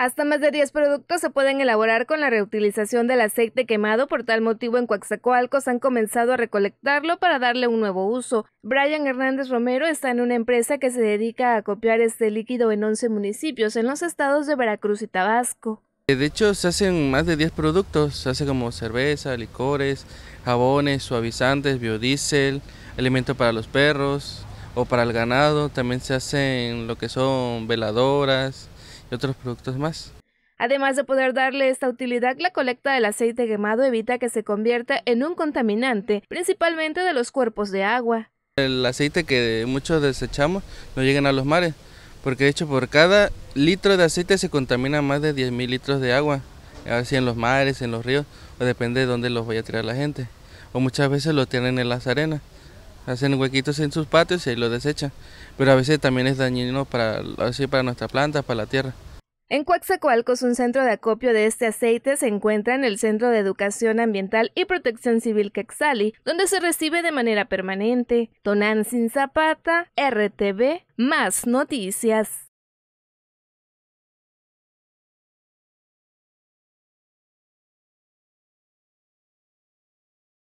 Hasta más de 10 productos se pueden elaborar con la reutilización del aceite quemado, por tal motivo en Coaxacoalcos han comenzado a recolectarlo para darle un nuevo uso. Brian Hernández Romero está en una empresa que se dedica a copiar este líquido en 11 municipios en los estados de Veracruz y Tabasco. Eh, de hecho, se hacen más de 10 productos, se hace como cerveza, licores, jabones, suavizantes, biodiesel, alimento para los perros o para el ganado, también se hacen lo que son veladoras, y otros productos más. Además de poder darle esta utilidad, la colecta del aceite quemado evita que se convierta en un contaminante, principalmente de los cuerpos de agua. El aceite que muchos desechamos no llega a los mares, porque de hecho por cada litro de aceite se contamina más de 10.000 litros de agua, así en los mares, en los ríos, o depende de dónde los vaya a tirar la gente. O muchas veces lo tienen en las arenas hacen huequitos en sus patios y ahí lo desechan. Pero a veces también es dañino para, así para nuestras plantas, para la tierra. En Coaxacoalcos, un centro de acopio de este aceite, se encuentra en el Centro de Educación Ambiental y Protección Civil Quexali, donde se recibe de manera permanente. Tonan Sin Zapata, RTV, más noticias.